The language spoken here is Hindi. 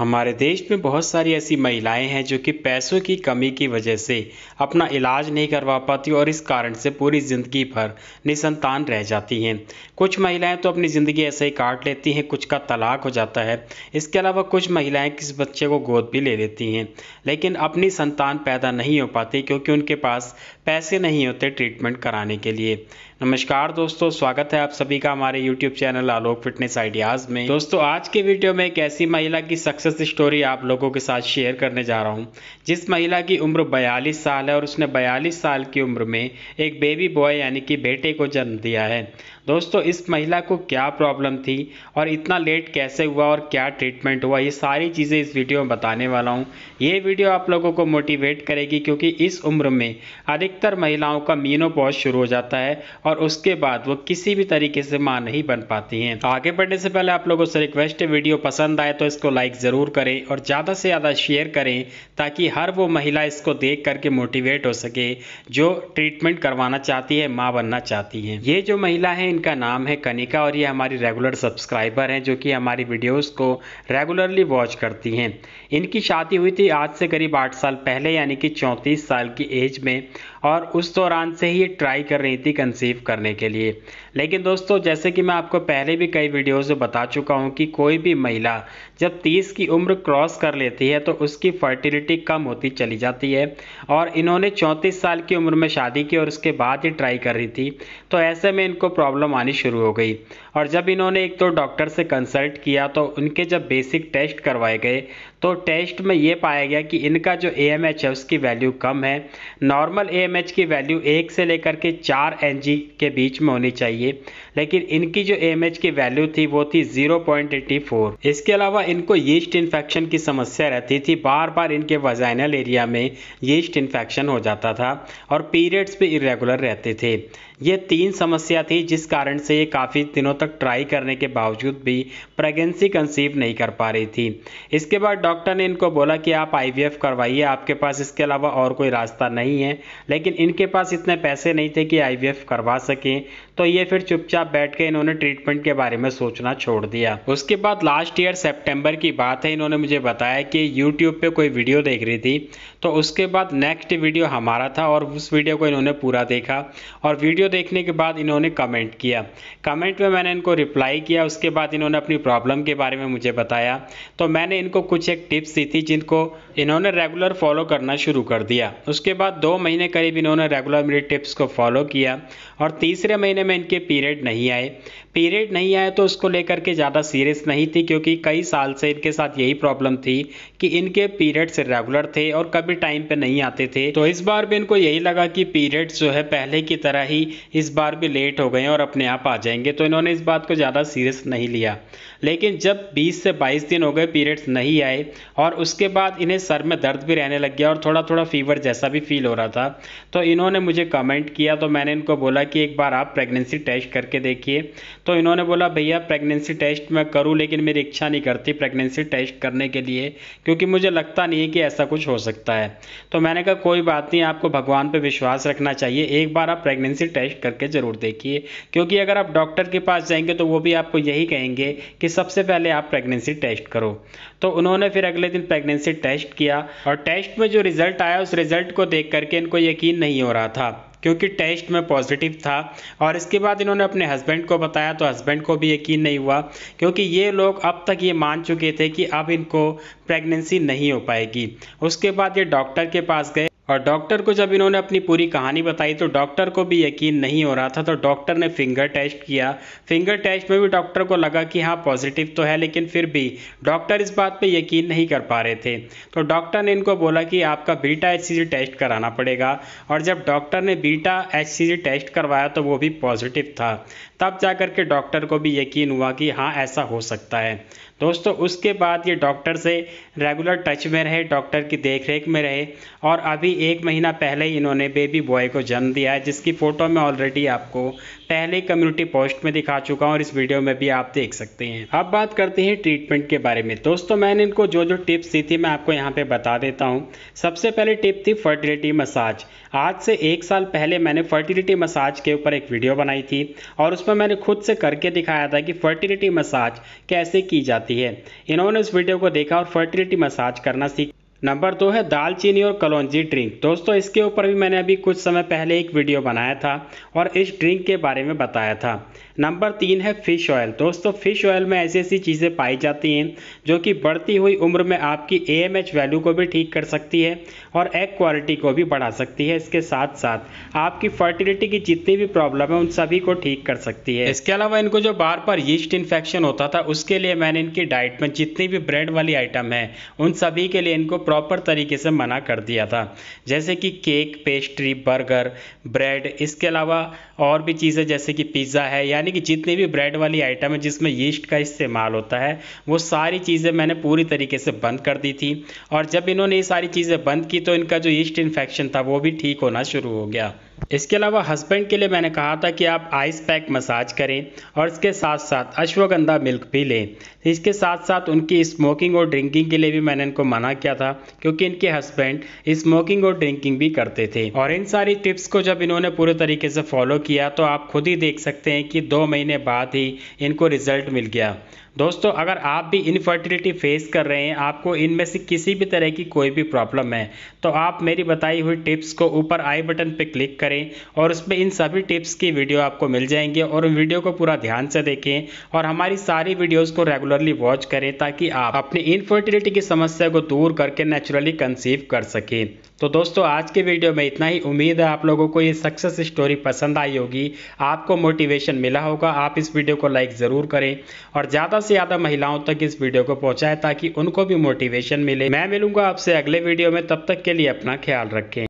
हमारे देश में बहुत सारी ऐसी महिलाएं हैं जो कि पैसों की कमी की वजह से अपना इलाज नहीं करवा पाती और इस कारण से पूरी ज़िंदगी भर निसंतान रह जाती हैं कुछ महिलाएं तो अपनी ज़िंदगी ऐसे ही काट लेती हैं कुछ का तलाक हो जाता है इसके अलावा कुछ महिलाएं किस बच्चे को गोद भी ले लेती हैं लेकिन अपनी संतान पैदा नहीं हो पाती क्योंकि उनके पास पैसे नहीं होते ट्रीटमेंट कराने के लिए नमस्कार दोस्तों स्वागत है आप सभी का हमारे YouTube channel Alok fitness ideas में दोस्तों आज के वीडियो में एक ऐसी महिला की सक्सेस स्टोरी आप लोगों के साथ शेयर करने जा रहा हूं जिस महिला की उम्र 42 साल है और उसने 42 साल की उम्र में एक बेबी बॉय यानी कि बेटे को जन्म दिया है दोस्तों इस महिला को क्या प्रॉब्लम थी और इतना लेट कैसे हुआ और क्या ट्रीटमेंट हुआ ये सारी चीज़ें इस वीडियो में बताने वाला हूँ ये वीडियो आप लोगों को मोटिवेट करेगी क्योंकि इस उम्र में अधिकतर महिलाओं का मीनो शुरू हो जाता है और उसके बाद वो किसी भी तरीके से माँ नहीं बन पाती हैं तो आगे बढ़ने से पहले आप लोगों से रिक्वेस्ट है वीडियो पसंद आए तो इसको लाइक ज़रूर करें और ज़्यादा से ज़्यादा शेयर करें ताकि हर वो महिला इसको देख करके मोटिवेट हो सके जो ट्रीटमेंट करवाना चाहती है माँ बनना चाहती है ये जो महिला है इनका नाम है कनिका और ये हमारी रेगुलर सब्सक्राइबर हैं जो कि हमारी वीडियोज़ को रेगुलरली वॉच करती हैं इनकी शादी हुई थी आज से करीब आठ साल पहले यानी कि चौंतीस साल की एज में और उस दौरान से ही ये ट्राई कर रही थी कंसीव करने के लिए लेकिन दोस्तों जैसे कि मैं आपको पहले भी कई वीडियोस में बता चुका हूँ कि कोई भी महिला जब 30 की उम्र क्रॉस कर लेती है तो उसकी फर्टिलिटी कम होती चली जाती है और इन्होंने 34 साल की उम्र में शादी की और उसके बाद ही ट्राई कर रही थी तो ऐसे में इनको प्रॉब्लम आनी शुरू हो गई और जब इन्होंने एक तो डॉक्टर से कंसल्ट किया तो उनके जब बेसिक टेस्ट करवाए गए तो टेस्ट में ये पाया गया कि इनका जो ए है उसकी वैल्यू कम है नॉर्मल ए एम एच की वैल्यू एक से लेकर के चार एन जी के बीच में होनी चाहिए लेकिन इनकी जो ए की वैल्यू थी वो थी ज़ीरो पॉइंट एट्टी फ़ोर इसके अलावा इनको यीस्ट इन्फेक्शन की समस्या रहती थी बार बार इनके वजाइनल एरिया में यीस्ट इन्फेक्शन हो जाता था और पीरियड्स भी इरेगुलर रहते थे ये तीन समस्या थी जिस कारण से ये काफ़ी दिनों तक ट्राई करने के बावजूद भी प्रेगनेंसी कंसीव नहीं कर पा रही थी इसके बाद डॉक्टर ने इनको बोला कि आप आईवीएफ करवाइए आपके पास इसके अलावा और कोई रास्ता नहीं है लेकिन इनके पास इतने पैसे नहीं थे कि आईवीएफ करवा सकें तो ये फिर चुपचाप बैठ के इन्होंने ट्रीटमेंट के बारे में सोचना छोड़ दिया उसके बाद लास्ट ईयर सेप्टेम्बर की बात है इन्होंने मुझे बताया कि यूट्यूब पर कोई वीडियो देख रही थी तो उसके बाद नेक्स्ट वीडियो हमारा था और उस वीडियो को इन्होंने पूरा देखा और वीडियो देखने के बाद इन्होंने कमेंट किया कमेंट में मैंने इनको रिप्लाई किया उसके बाद इन्होंने अपनी प्रॉब्लम के बारे में मुझे बताया तो मैंने इनको कुछ एक एक टिप्स दी थी जिनको इन्होंने रेगुलर फॉलो करना शुरू कर दिया उसके बाद दो महीने करीब इन्होंने रेगुलर मेरी टिप्स को फॉलो किया और तीसरे महीने में इनके पीरियड नहीं आए पीरियड नहीं आए तो उसको लेकर के ज़्यादा सीरियस नहीं थी क्योंकि कई साल से इनके साथ यही प्रॉब्लम थी कि इनके पीरियड्स रेगुलर थे और कभी टाइम पर नहीं आते थे तो इस बार भी इनको यही लगा कि पीरियड्स जो है पहले की तरह ही इस बार भी लेट हो गए और अपने आप आ जाएंगे तो इन्होंने इस बात को ज़्यादा सीरियस नहीं लिया लेकिन जब 20 से 22 दिन हो गए पीरियड्स नहीं आए और उसके बाद इन्हें सर में दर्द भी रहने लग गया और थोड़ा थोड़ा फीवर जैसा भी फील हो रहा था तो इन्होंने मुझे कमेंट किया तो मैंने इनको बोला कि एक बार आप प्रेगनेंसी टेस्ट करके देखिए तो इन्होंने बोला भैया प्रेगनेंसी टेस्ट मैं करूँ लेकिन मेरी इच्छा नहीं करती प्रेगनेंसी टेस्ट करने के लिए क्योंकि मुझे लगता नहीं है कि ऐसा कुछ हो सकता है तो मैंने कहा कोई बात नहीं आपको भगवान पर विश्वास रखना चाहिए एक बार आप प्रेगनेंसी टेस्ट करके ज़रूर देखिए क्योंकि अगर आप डॉक्टर के पास जाएंगे तो वो भी आपको यही कहेंगे कि सबसे पहले आप प्रेगनेंसी टेस्ट करो तो उन्होंने फिर फिर अगले दिन प्रेगनेंसी टेस्ट किया और टेस्ट में जो रिजल्ट आया उस रिजल्ट को देख करके इनको यकीन नहीं हो रहा था क्योंकि टेस्ट में पॉजिटिव था और इसके बाद इन्होंने अपने हस्बैंड को बताया तो हस्बैंड को भी यकीन नहीं हुआ क्योंकि ये लोग अब तक ये मान चुके थे कि अब इनको प्रेगनेंसी नहीं हो पाएगी उसके बाद ये डॉक्टर के पास गए और डॉक्टर को जब इन्होंने अपनी पूरी कहानी बताई तो डॉक्टर को भी यकीन नहीं हो रहा था तो डॉक्टर ने फिंगर टेस्ट किया फिंगर टेस्ट में भी डॉक्टर को लगा कि हाँ पॉजिटिव तो है लेकिन फिर भी डॉक्टर इस बात पर यकीन नहीं कर पा रहे थे तो डॉक्टर ने इनको बोला कि आपका बीटा एच टेस्ट कराना पड़ेगा और जब डॉक्टर ने बीटा एच टेस्ट करवाया तो वो भी पॉजिटिव था तब जा कर के डॉक्टर को भी यकीन हुआ कि हाँ ऐसा हो सकता है दोस्तों उसके बाद ये डॉक्टर से रेगुलर टच में रहे डॉक्टर की देखरेख में रहे और अभी एक महीना पहले ही इन्होंने बेबी बॉय को जन्म दिया है जिसकी फ़ोटो मैं ऑलरेडी आपको पहले कम्युनिटी पोस्ट में दिखा चुका हूँ और इस वीडियो में भी आप देख सकते हैं अब बात करते हैं ट्रीटमेंट के बारे में दोस्तों मैंने इनको जो जो टिप्स दी थी मैं आपको यहाँ पर बता देता हूँ सबसे पहले टिप थी फर्टिलिटी मसाज आज से एक साल पहले मैंने फर्टिलिटी मसाज के ऊपर एक वीडियो बनाई थी और उस दोस्तों मैंने खुद से करके दिखाया था कि फर्टिलिटी मसाज कैसे की जाती है इन्होंने उस वीडियो को देखा और फर्टिलिटी मसाज करना सीखा नंबर दो है दालचीनी और कलौजी ड्रिंक दोस्तों इसके ऊपर भी मैंने अभी कुछ समय पहले एक वीडियो बनाया था और इस ड्रिंक के बारे में बताया था नंबर तीन है फ़िश ऑयल दोस्तों फ़िश ऑयल में ऐसी ऐसी चीज़ें पाई जाती हैं जो कि बढ़ती हुई उम्र में आपकी ए वैल्यू को भी ठीक कर सकती है और एग क्वालिटी को भी बढ़ा सकती है इसके साथ साथ आपकी फर्टिलिटी की जितनी भी प्रॉब्लम है उन सभी को ठीक कर सकती है इसके अलावा इनको जो बार बार यीस्ट इन्फेक्शन होता था उसके लिए मैंने इनकी डाइट में जितनी भी ब्रेड वाली आइटम है उन सभी के लिए इनको प्रॉपर तरीके से मना कर दिया था जैसे कि केक पेस्ट्री बर्गर ब्रेड इसके अलावा और भी चीज़ें जैसे कि पिज़्ज़ा है यानी कि जितनी भी ब्रेड वाली आइटम है जिसमें यीस्ट का इस्तेमाल होता है वो सारी चीज़ें मैंने पूरी तरीके से बंद कर दी थी और जब इन्होंने ये सारी चीज़ें बंद की तो इनका जो यीस्ट इन्फेक्शन था वो भी ठीक होना शुरू हो गया इसके अलावा हस्बैंड के लिए मैंने कहा था कि आप आइस पैक मसाज करें और इसके साथ साथ अश्वगंधा मिल्क भी लें इसके साथ साथ उनकी स्मोकिंग और ड्रिंकिंग के लिए भी मैंने इनको मना किया था क्योंकि इनके हस्बैंड स्मोकिंग और ड्रिंकिंग भी करते थे और इन सारी टिप्स को जब इन्होंने पूरे तरीके से फॉलो किया तो आप खुद ही देख सकते हैं कि दो महीने बाद ही इनको रिजल्ट मिल गया दोस्तों अगर आप भी इनफर्टिलिटी फेस कर रहे हैं आपको इनमें से किसी भी तरह की कोई भी प्रॉब्लम है तो आप मेरी बताई हुई टिप्स को ऊपर आई बटन पर क्लिक करें करें और उसमें इन सभी टिप्स की वीडियो आपको मिल जाएंगे और वीडियो को पूरा ध्यान से देखें और हमारी सारी वीडियोज़ को रेगुलरली वॉच करें ताकि आप अपनी इनफर्टिलिटी की समस्या को दूर करके नेचुरली कंसीव कर सकें तो दोस्तों आज के वीडियो में इतना ही उम्मीद है आप लोगों को ये सक्सेस स्टोरी पसंद आई होगी आपको मोटिवेशन मिला होगा आप इस वीडियो को लाइक ज़रूर करें और ज़्यादा से ज़्यादा महिलाओं तक इस वीडियो को पहुंचाएं ताकि उनको भी मोटिवेशन मिले मैं मिलूंगा आपसे अगले वीडियो में तब तक के लिए अपना ख्याल रखें